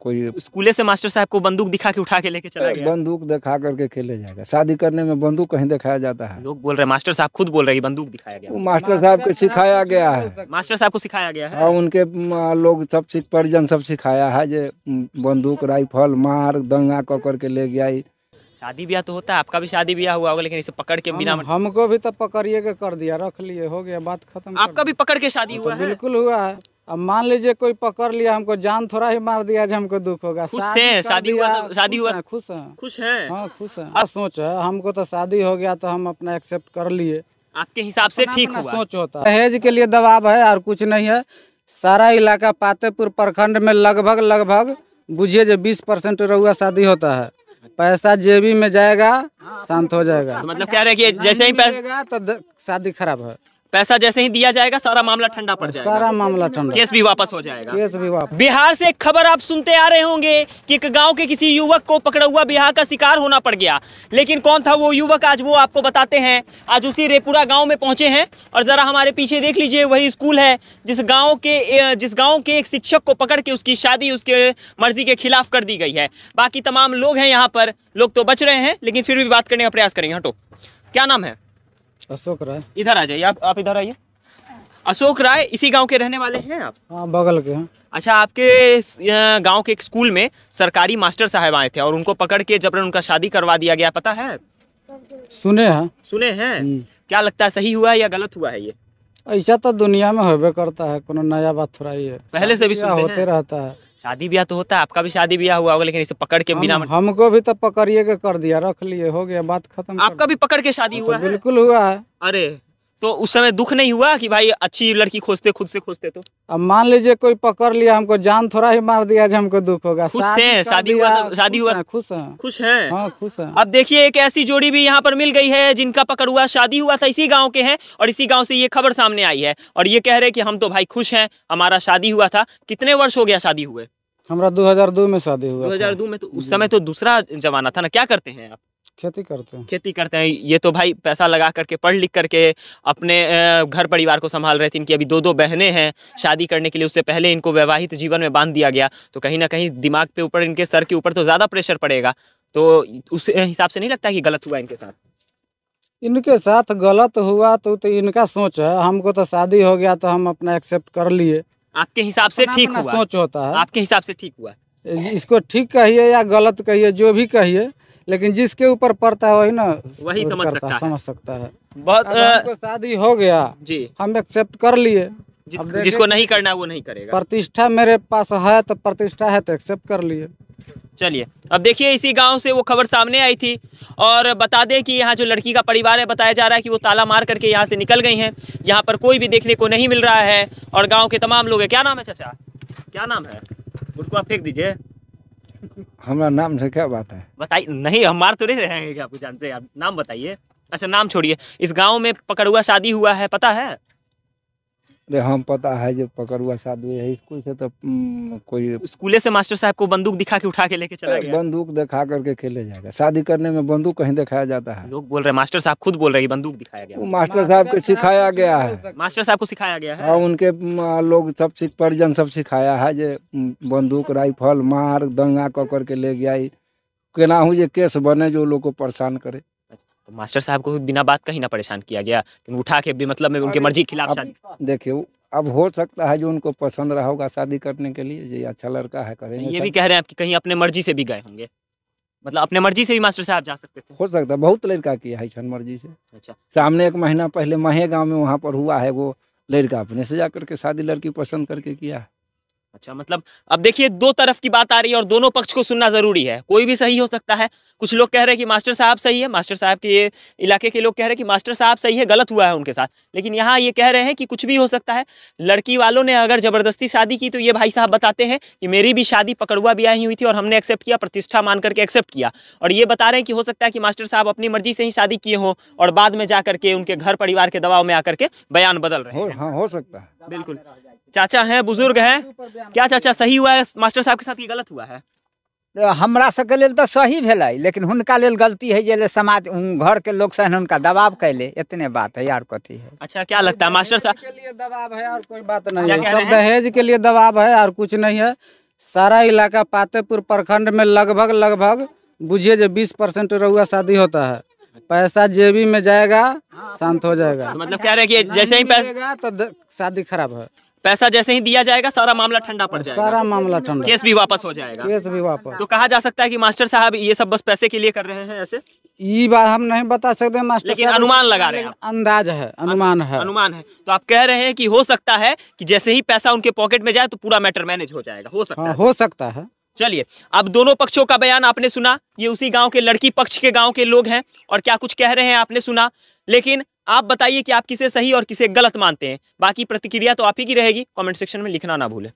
कोई स्कूल से मास्टर साहब को बंदूक दिखा के उठा के लेके चला गया बंदूक दिखा करके खेले जाएगा शादी करने में बंदूक कहीं दिखाया जाता है लोग बोल रहे मास्टर साहब खुद बोल रहे हैं बंदूक दिखाया गया मास्टर साहब को सिखाया गया है मास्टर साहब को सिखाया गया है और हाँ, उनके लोग सब सिख परिजन सब सिखाया है जे बंदूक राइफल मार दंगा कर करके ले गया शादी ब्याह तो होता है आपका भी शादी ब्याह हुआ होगा लेकिन इसे पकड़ के बिना हमको भी तो पकड़िए कर दिया रख लिए हो गया बात खत्म आपका भी पकड़ के शादी तो हुआ बिल्कुल हुआ है अब मान लीजिए कोई पकड़ लिया हमको जान थोड़ा ही मार दिया जो हमको दुख होगा खुश थे तो- शादी हुआ शादी हुआ खुश है खुश है हाँ खुश है आ, सोच है हमको तो शादी हो गया तो हम अपना एक्सेप्ट कर लिए आपके हिसाब से ठीक हुआ सोच होता दहेज के लिए दबाव है और कुछ नहीं है सारा इलाका पातेपुर प्रखंड में लगभग लगभग बुझिए जो बीस परसेंट रहुआ शादी होता है पैसा जेबी में जाएगा हाँ। शांत हो जाएगा तो मतलब कह रहे कि जैसे ही पैसा तो शादी खराब है पैसा जैसे ही दिया जाएगा सारा मामला ठंडा पड़ जाएगा सारा मामला ठंडा केस भी वापस हो जाएगा केस भी वापस बिहार से एक खबर आप सुनते आ रहे होंगे कि एक गांव के किसी युवक को पकड़ा हुआ बिहार का शिकार होना पड़ गया लेकिन कौन था वो युवक आज वो आपको बताते हैं आज उसी रेपुरा गाँव में पहुंचे हैं और जरा हमारे पीछे देख लीजिए वही स्कूल है जिस गाँव के जिस गाँव के एक शिक्षक को पकड़ के उसकी शादी उसके मर्जी के खिलाफ कर दी गई है बाकी तमाम लोग हैं यहाँ पर लोग तो बच रहे हैं लेकिन फिर भी बात करने का प्रयास करेंगे हटो क्या नाम है अशोक राय इधर आ जाइए आप आप इधर आइए अशोक राय इसी गांव के रहने वाले हैं आप हाँ बगल के हैं अच्छा आपके गांव के एक स्कूल में सरकारी मास्टर साहब आए थे और उनको पकड़ के जबरन उनका शादी करवा दिया गया पता है सुने हैं सुने हैं हम्म। क्या लगता है सही हुआ है या गलत हुआ है ये ऐसा तो दुनिया में होबे करता है कोनो नया बात थोड़ा ही है पहले से भी होते रहता है शादी ब्याह तो होता है आपका भी शादी ब्याह हुआ होगा लेकिन इसे पकड़ के बिना हम, हमको भी तो पकड़िए कर दिया रख लिए हो गया बात खत्म आपका भी पकड़ के शादी हाँ, तो हुआ बिल्कुल हुआ है अरे तो उस समय दुख नहीं हुआ कि भाई अच्छी लड़की खोजते खुद से खोजते तो अब मान लीजिए कोई पकड़ लिया हमको जान थोड़ा ही मार दिया हमको दुख होगा खुश थे शादी हुआ तो- शादी हुआ खुश है खुश है हाँ, खुश है अब देखिए एक ऐसी जोड़ी भी यहाँ पर मिल गई है जिनका पकड़ हुआ शादी हुआ था इसी गाँव के है और इसी गाँव से ये खबर सामने आई है और ये कह रहे की हम तो भाई खुश है हमारा शादी हुआ था कितने वर्ष हो गया शादी हुए हमारा 2002 में शादी हुआ 2002 में तो उस समय तो दूसरा जमाना था ना क्या करते हैं आप खेती करते हैं खेती करते हैं ये तो भाई पैसा लगा करके पढ़ लिख करके अपने घर परिवार को संभाल रहे थे इनकी अभी दो दो बहनें हैं शादी करने के लिए उससे पहले इनको वैवाहिक जीवन में बांध दिया गया तो कहीं ना कहीं दिमाग पे ऊपर इनके सर के ऊपर तो ज़्यादा प्रेशर पड़ेगा तो उस हिसाब से नहीं लगता कि गलत हुआ इनके साथ इनके साथ गलत हुआ तो, तो इनका सोच है हमको तो शादी हो गया तो हम अपना एक्सेप्ट कर लिए आपके हिसाब से ठीक हुआ सोच होता है आपके हिसाब से ठीक हुआ इसको ठीक कहिए या गलत कहिए जो भी कहिए लेकिन जिसके ऊपर पड़ता है वही ना वही समझ सकता है समझ सकता है बहुत शादी हो गया जी हम एक्सेप्ट कर लिए जिस, जिसको नहीं करना वो नहीं करेगा प्रतिष्ठा मेरे पास है तो प्रतिष्ठा है तो एक्सेप्ट कर लिए चलिए अब देखिए इसी गांव से वो खबर सामने आई थी और बता दें कि यहाँ जो लड़की का परिवार है बताया जा रहा है कि वो ताला मार करके यहाँ से निकल गई हैं यहाँ पर कोई भी देखने को नहीं मिल रहा है और गांव के तमाम लोग हैं क्या नाम है चाचा क्या नाम है उसको आप फेंक दीजिए हमारा नाम से क्या बात है बताइए नहीं हम मार तो नहीं रहेंगे क्या आपको जान से आप नाम बताइए अच्छा नाम छोड़िए इस गांव में पकड़ुआ शादी हुआ है पता है हम पता है जो पकड़ुआ साधु है स्कूल से तो हम्म, कोई स्कूले से मास्टर साहब को बंदूक दिखा के उठा के लेके चला गया बंदूक दिखा करके खेले जाएगा शादी करने में बंदूक कहीं दिखाया जाता है लोग बोल रहे मास्टर साहब खुद बोल रहे बंदूक दिखाया गया मास्टर साहब को सिखाया गया है मास्टर साहब को सिखाया गया है हाँ, उनके लोग सब परिजन सब सिखाया है जो हम्म, बंदूक राइफल मार दंगा कर करके ले गया केना हूँ जो केस बने जो लोग को परेशान करे तो मास्टर साहब को बिना बात कहीं ना परेशान किया गया कि उठा के भी मतलब में उनके मर्जी के खिलाफ देखिए अब हो सकता है जो उनको पसंद रहा होगा शादी करने के लिए ये अच्छा लड़का है करेंगे ये भी कह रहे हैं आप कहीं अपने मर्जी से भी गए होंगे मतलब अपने मर्जी से भी मास्टर साहब जा सकते थे हो सकता है बहुत लड़का किया है छन मर्जी से अच्छा सामने एक महीना पहले महे गाँव में वहाँ पर हुआ है वो लड़का अपने से जा करके शादी लड़की पसंद करके किया है अच्छा मतलब अब देखिए दो तरफ की बात आ रही है और दोनों पक्ष को सुनना जरूरी है कोई भी सही हो सकता है कुछ लोग कह रहे हैं कि मास्टर साहब सही है मास्टर साहब के इलाके के लोग कह रहे हैं कि मास्टर साहब सही है गलत हुआ है उनके साथ लेकिन यहाँ ये कह रहे हैं कि कुछ भी हो सकता है लड़की वालों ने अगर जबरदस्ती शादी की तो ये भाई साहब बताते हैं कि मेरी भी शादी पकड़ुआ ब्याह ही हुई थी और हमने एक्सेप्ट किया प्रतिष्ठा मान करके एक्सेप्ट किया और ये बता रहे हैं कि हो सकता है कि मास्टर साहब अपनी मर्जी से ही शादी किए हों और बाद में जा करके उनके घर परिवार के दबाव में आकर के बयान बदल रहे हैं हाँ, हो सकता है बिल्कुल चाचा हैं बुजुर्ग हैं क्या चाचा सही हुआ है मास्टर साहब के साथ की गलत हुआ है हमरा सबके लिए तो सही भेलै लेकिन हुनका लेल गलती है जे समाज घर के लोग सहन उनका दबाव कैले इतने बात है यार कथी है अच्छा क्या लगता है मास्टर साहब के लिए दबाव है और कोई बात नहीं है सब दहेज के लिए दबाव है और कुछ नहीं है सारा इलाका पातेपुर प्रखंड में लगभग लगभग बुझिए जो बीस परसेंट रहुआ शादी होता है पैसा जेबी में जाएगा हाँ, शांत हो जाएगा मतलब कह रहे कि जैसे ही पैसा तो शादी खराब है पैसा जैसे ही दिया जाएगा सारा मामला ठंडा पड़ जाएगा सारा मामला ठंडा केस भी वापस हो जाएगा केस भी वापस तो कहा जा सकता है कि मास्टर साहब ये सब बस पैसे के लिए कर रहे हैं ऐसे ये बात हम नहीं बता सकते मास्टर लेकिन अनुमान लगा रहे हैं अंदाज है अनुमान है अनुमान है तो आप कह रहे हैं कि हो सकता है कि जैसे ही पैसा उनके पॉकेट में जाए तो पूरा मैटर मैनेज हो जाएगा हो सकता हाँ, है हो सकता है चलिए अब दोनों पक्षों का बयान आपने सुना ये उसी गांव के लड़की पक्ष के गांव के लोग हैं और क्या कुछ कह रहे हैं आपने सुना लेकिन आप बताइए कि आप किसे सही और किसे गलत मानते हैं बाकी प्रतिक्रिया तो आप ही की रहेगी कमेंट सेक्शन में लिखना ना भूलें